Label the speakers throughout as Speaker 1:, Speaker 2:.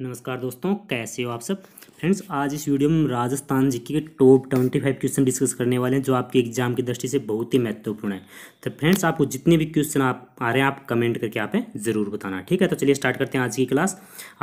Speaker 1: नमस्कार दोस्तों कैसे हो आप सब फ्रेंड्स आज इस वीडियो में राजस्थान जी के top twenty five question discuss करने वाले हैं जो आपके एग्जाम की दृष्टि से बहुत ही महत्वपूर्ण है तो फ्रेंड्स आपको जितने भी क्वेश्चन आप आ रहे हैं आप कमेंट करके आप ज़रूर बताना ठीक है तो चलिए स्टार्ट करते हैं आज की क्लास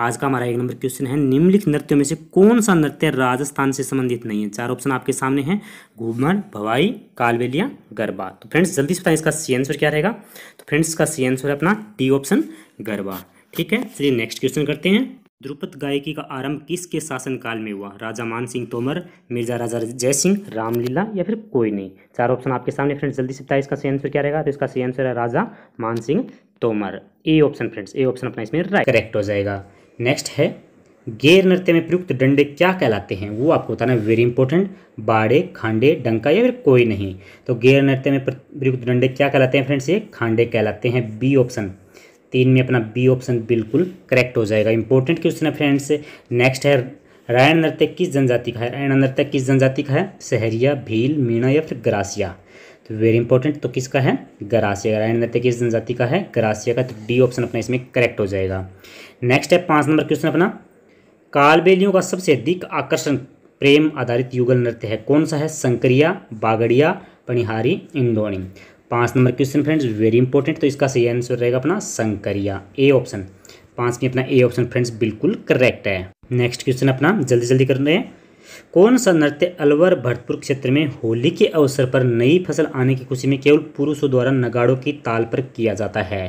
Speaker 1: आज का हमारा एक नंबर क्वेश्चन है निम्नलिखित नृत्यों में से कौन सा नृत्य राजस्थान से संबंधित नहीं है चार ऑप्शन आपके सामने हैं घूमर भवाई कालबेलिया गरबा तो फ्रेंड्स जल्दी से बताएं इसका सी आंसर क्या रहेगा तो फ्रेंड्स इसका सी आंसर है अपना टी ऑप्शन गरबा ठीक है चलिए नेक्स्ट क्वेश्चन करते हैं द्रुपद गायकी का आरंभ किसके शासनकाल में हुआ राजा मान सिंह तोमर मिर्जा राजा जय सिंह रामलीला या फिर कोई नहीं चार ऑप्शन आपके सामने फ्रेंड्स जल्दी से बताया इसका सही आंसर क्या रहेगा तो इसका सही आंसर है Raja Man Singh Tomar A option friends A option अपना इसमें राइट करेक्ट हो जाएगा नेक्स्ट है गैर नृत्य में प्रयुक्त डंडे क्या कहलाते हैं वो आपको बताना है वेरी इंपॉर्टेंट बाड़े खांडे डंका या फिर कोई नहीं तो गैर नृत्य में प्रयुक्त डंडे क्या कहलाते हैं फ्रेंड्स ये खांडे कहलाते हैं बी ऑप्शन तीन में अपना बी ऑप्शन बिल्कुल करेक्ट हो जाएगा इंपॉर्टेंट क्वेश्चन है फ्रेंड्स नेक्स्ट है रायन नृत्य किस जनजाति का है रायन नृत्य किस जनजाति का है सहरिया भील मीणा या फिर ग्रासिया तो वेरी इंपॉर्टेंट तो किसका है गरासिया रायन नृत्य किस जनजाति का है ग्रासिया का तो डी ऑप्शन अपना इसमें करेक्ट हो जाएगा नेक्स्ट है पाँच नंबर क्वेश्चन अपना कालबेलियों का सबसे अधिक आकर्षण प्रेम आधारित युगल नृत्य है कौन सा है संक्रिया बागड़िया पणिहारी इंदोनी पांच number question friends very important तो इसका सही आंसर रहेगा अपना संकरिया ए ऑप्शन पांच में अपना ए ऑप्शन फ्रेंड्स बिल्कुल करेक्ट है नेक्स्ट क्वेश्चन अपना जल्दी जल्दी कर रहे हैं कौन सा नृत्य अलवर भरतपुर क्षेत्र में होली के अवसर पर नई फसल आने की खुशी में केवल पुरुषों द्वारा नगाड़ों की ताल पर किया जाता है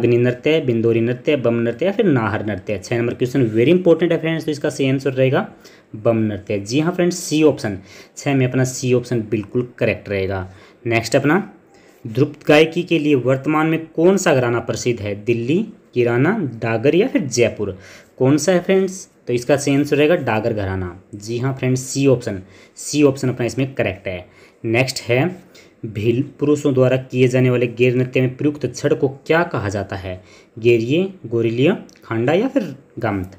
Speaker 1: अग्नि नृत्य बिंदोरी नृत्य बम नृत्य या फिर नाहर नृत्य छः नंबर क्वेश्चन वेरी इंपॉर्टेंट है फ्रेंड्स तो इसका सही आंसर रहेगा बम नृत्य जी हाँ फ्रेंड्स सी ऑप्शन छः में अपना सी ऑप्शन बिल्कुल करेक्ट रहेगा नेक्स्ट अपना ध्रुप गायकी के लिए वर्तमान में कौन सा घराना प्रसिद्ध है दिल्ली किराना डागर या फिर जयपुर कौन सा है फ्रेंड्स तो इसका सही आंसर रहेगा डागर घराना जी हाँ friends C option C option अपना इसमें करेक्ट है नेक्स्ट है भील पुरुषों द्वारा किए जाने वाले गेर नृत्य में प्रयुक्त छड़ को क्या कहा जाता है गेरिए गोरिलिया खांडा या फिर गमत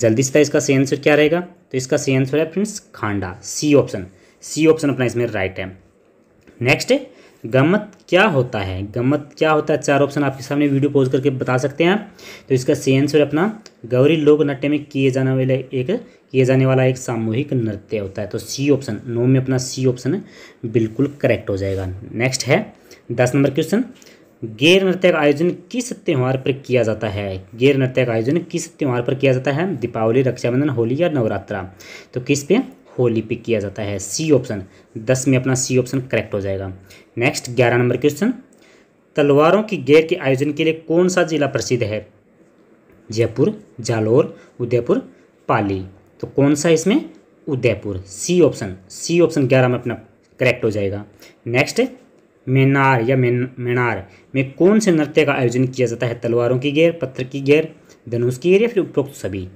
Speaker 1: जल्दी से इसका सही आंसर क्या रहेगा तो इसका सही आंसर है फ्रेंड्स खांडा सी ऑप्शन सी ऑप्शन अपना इसमें राइट है नेक्स्ट है गमत क्या होता है गमत क्या होता है चार ऑप्शन आपके सामने वीडियो पॉज करके बता सकते हैं तो इसका सही आंसर अपना गौरी लोक नृत्य में किए जाने वाले एक किए जाने वाला एक सामूहिक नृत्य होता है तो सी ऑप्शन नो में अपना सी ऑप्शन बिल्कुल करेक्ट हो जाएगा नेक्स्ट है दस नंबर क्वेश्चन गैर नृत्य का आयोजन किस त्यौहार पर किया जाता है गैर नृत्य का आयोजन किस त्यौहार पर किया जाता है दीपावली रक्षाबंधन होली या नवरात्रा तो किस पे होली पिक किया जाता है सी ऑप्शन दस में अपना सी ऑप्शन करेक्ट हो जाएगा नेक्स्ट ग्यारह नंबर क्वेश्चन तलवारों की गेर के आयोजन के लिए कौन सा जिला प्रसिद्ध है जयपुर जालोर उदयपुर पाली तो कौन सा इसमें Udaipur C option C option ग्यारह में अपना करेक्ट हो जाएगा नेक्स्ट मेनार या मेनार में कौन से नृत्य का आयोजन किया जाता है तलवारों की गेर पत्थर की गेर देन की एरिया फिर उपरोक्त सभी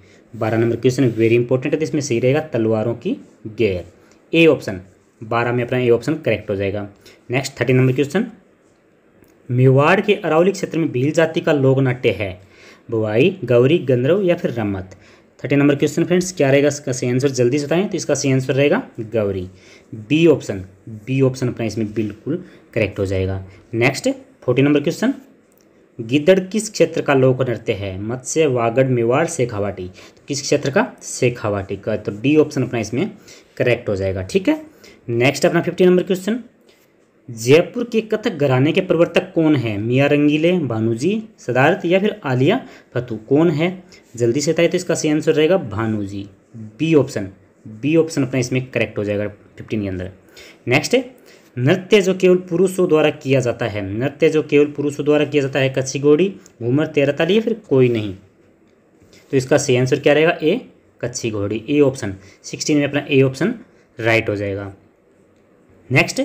Speaker 1: बारह नंबर क्वेश्चन वेरी इंपॉर्टेंट है तो इसमें सही रहेगा तलवारों की गेयर ए ऑप्शन बारह में अपना ए ऑप्शन करेक्ट हो जाएगा next thirteen number question Mewar के अरावली क्षेत्र में भील जाति का लोक नाट्य है बुआई गौरी गंदरव या फिर रमत थर्टी नंबर क्वेश्चन फ्रेंड्स क्या रहेगा इसका सही आंसर जल्दी से बताएं तो इसका सही आंसर रहेगा गौरी बी ऑप्शन बी ऑप्शन अपना इसमें बिल्कुल करेक्ट हो जाएगा नेक्स्ट फोर्टी नंबर क्वेश्चन गिद्दड़ किस क्षेत्र का लोक नृत्य है मत्स्य वागड़ मेवाड़ शेखावाटी तो किस क्षेत्र का शेखावाटी का तो डी ऑप्शन अपना इसमें करेक्ट हो जाएगा ठीक है नेक्स्ट अपना फिफ्टी नंबर क्वेश्चन जयपुर के कथक घराने के प्रवर्तक कौन है मियाँ रंगीले भानुजी सदार्थ या फिर आलिया फतू कौन है जल्दी से बताइए तो इसका सही आंसर रहेगा भानुजी बी ऑप्शन बी ऑप्शन अपना इसमें करेक्ट हो जाएगा फिफ्टीन के अंदर नेक्स्ट है नृत्य जो केवल पुरुषों द्वारा किया जाता है नृत्य जो केवल पुरुषों द्वारा किया जाता है कच्ची घोड़ी घूमर तेरताली या फिर कोई नहीं तो इसका सही आंसर क्या रहेगा ए कच्ची घोड़ी ए ऑप्शन सिक्सटीन में अपना ए ऑप्शन राइट हो जाएगा नेक्स्ट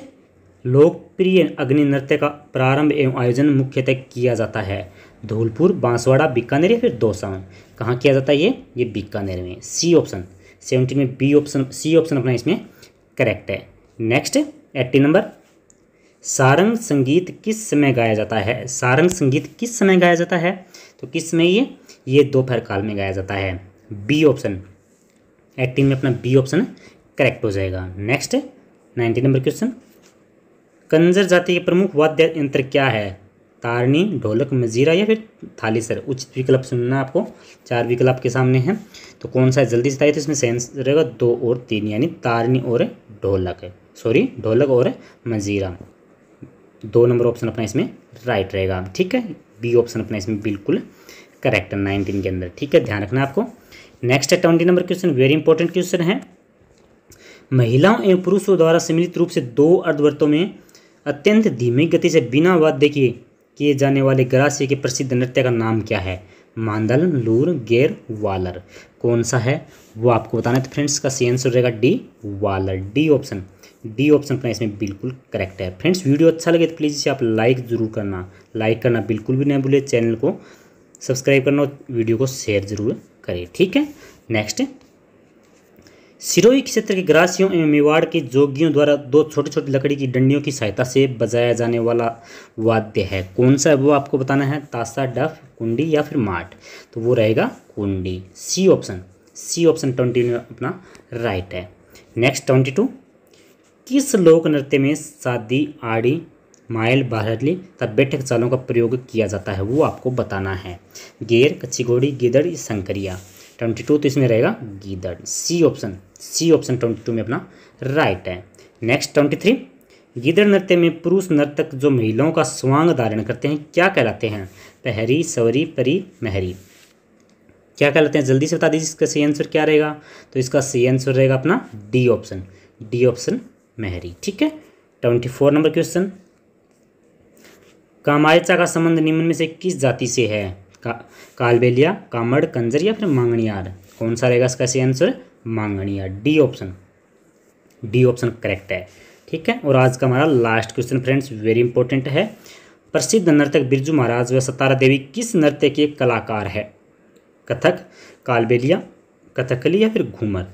Speaker 1: लोकप्रिय अग्नि नृत्य का प्रारंभ एवं आयोजन मुख्यतः किया जाता है धौलपुर बांसवाड़ा बीकानेर या फिर दोसा में कहाँ किया जाता है ये ये बीकानेर में सी ऑप्शन सेवनटीन में बी ऑप्शन सी ऑप्शन अपना इसमें करेक्ट है नेक्स्ट एट्टी नंबर सारंग संगीत किस समय गाया जाता है सारंग संगीत किस समय गाया जाता है तो किस समय ये ये दोपहर काल में गाया जाता है बी ऑप्शन एट्टीन में अपना बी ऑप्शन करेक्ट हो जाएगा नेक्स्ट नाइन्टी नंबर क्वेश्चन कंजर जाति के प्रमुख वाद्य यंत्र क्या है तारनी ढोलक मजीरा या फिर थालीसर उचित विकल्प सुनना आपको चार विकल्प आपके सामने हैं तो कौन सा है जल्दी से तो इसमें सेंस रहेगा दो और तीन यानी तारनी और ढोलक है सॉरी ढोलक और मंजीरा दो नंबर ऑप्शन अपना इसमें राइट रहेगा ठीक है बी ऑप्शन अपना इसमें बिल्कुल करेक्ट है नाइनटीन के अंदर ठीक है ध्यान रखना आपको नेक्स्ट है twenty number question very important question है महिलाओं एवं पुरुषों द्वारा सम्मिलित रूप से दो अर्धवर्तों में अत्यंत धीमी गति से बिना वाद्य किए किए जाने वाले ग्रास्य के प्रसिद्ध नृत्य का नाम क्या है मांदल लूर गेर वालर कौन सा है वो आपको बताना है तो फ्रेंड्स का सी आंसर रहेगा डी वालर डी ऑप्शन डी ऑप्शन अपना इसमें बिल्कुल करेक्ट है फ्रेंड्स वीडियो अच्छा लगे तो प्लीज़ इसे आप लाइक ज़रूर करना लाइक करना बिल्कुल भी नहीं भूले चैनल को सब्सक्राइब करना और वीडियो को शेयर ज़रूर करें ठीक है नेक्स्ट सिरोही क्षेत्र के ग्रासियों एवं मेवाड़ के जोगियों द्वारा दो छोटी छोटी लकड़ी की डंडियों की सहायता से बजाया जाने वाला वाद्य है कौन सा है वो आपको बताना है तासा डफ कुंडी या फिर माट तो वो रहेगा कुंडी C option C option twenty अपना राइट है नेक्स्ट ट्वेंटी टू किस लोक नृत्य में शादी आड़ी मायल तथा बैठक चालों का प्रयोग किया जाता है वो आपको बताना है गेर कच्ची घोड़ी गिदड़ संकरिया ट्वेंटी टू तो इसमें रहेगा गिदड़ C option C option twenty two में अपना राइट है नेक्स्ट ट्वेंटी थ्री गिदड़ नृत्य में पुरुष नर्तक जो महिलाओं का स्वांग धारण करते हैं क्या कहलाते हैं पहरी सवरी परी महरी क्या कहलाते हैं जल्दी से बता दीजिए इसका सही आंसर क्या रहेगा तो इसका सही आंसर रहेगा अपना डी ऑप्शन डी ऑप्शन मेहरी ठीक है ट्वेंटी फोर नंबर क्वेश्चन कामायचा का संबंध निम्न में से किस जाति से है का, कालबेलिया कामड़ कंजर या फिर मांगणियार कौन सा रहेगा इसका सही आंसर मांगणियार D option D option correct है ठीक है और आज का हमारा last question friends very important है प्रसिद्ध नर्तक बिरजू महाराज व सतारा देवी किस नृत्य के कलाकार है कथक कालबेलिया कथकली या फिर घूमर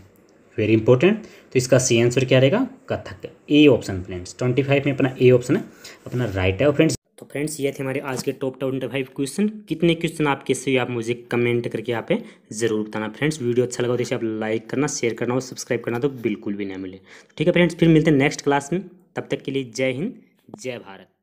Speaker 1: वेरी इंपॉर्टेंट तो इसका सी आंसर क्या रहेगा Kathak A option friends twenty five में अपना ए ऑप्शन है अपना राइट है और फ्रेंड्स तो फ्रेंड्स ये थे हमारे आज के टॉप ट्वेंटी फाइव क्वेश्चन कितने क्वेश्चन आपके से आप मुझे कमेंट करके यहाँ पे जरूर बताना फ्रेंड्स वीडियो अच्छा लगा तो इसे आप लाइक करना शेयर करना और सब्सक्राइब करना तो बिल्कुल भी ना मिले ठीक है फ्रेंड्स फिर मिलते हैं नेक्स्ट क्लास में तब तक के लिए जय हिंद जय भारत